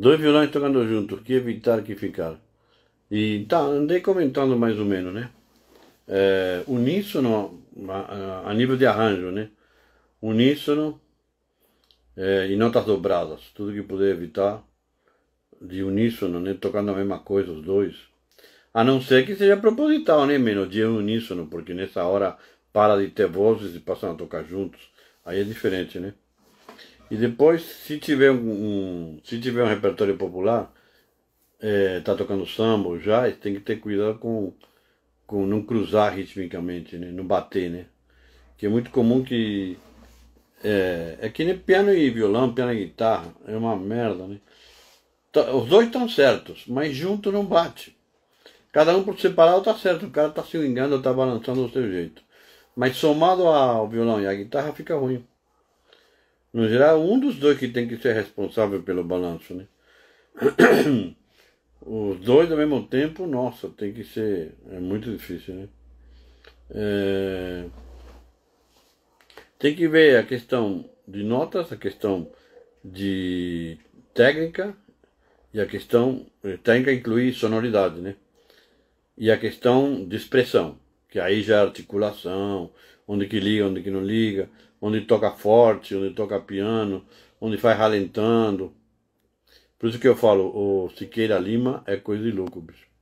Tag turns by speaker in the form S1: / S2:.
S1: Dois violões tocando juntos, que evitar que ficar E tá, andei comentando mais ou menos, né? É, uníssono a, a, a nível de arranjo, né? Uníssono é, e notas dobradas, tudo que puder evitar de uníssono, né? Tocando a mesma coisa, os dois. A não ser que seja proposital, né? Melodia uníssono, porque nessa hora para de ter vozes e passam a tocar juntos. Aí é diferente, né? E depois, se tiver um, se tiver um repertório popular, é, tá tocando samba ou jazz, tem que ter cuidado com, com não cruzar ritmicamente, né? não bater, né? Que é muito comum que. É, é que nem piano e violão, piano e guitarra, é uma merda, né? Tá, os dois estão certos, mas junto não bate. Cada um por separado tá certo, o cara tá se ligando, tá balançando do seu jeito. Mas somado ao violão e à guitarra fica ruim. No geral, um dos dois que tem que ser responsável pelo balanço, né? Os dois ao mesmo tempo, nossa, tem que ser. É muito difícil, né? É... Tem que ver a questão de notas, a questão de técnica e a questão eh, técnica inclui sonoridade, né? E a questão de expressão que aí já é articulação, onde que liga, onde que não liga, onde toca forte, onde toca piano, onde faz ralentando. Por isso que eu falo, o Siqueira Lima é coisa de louco, bicho.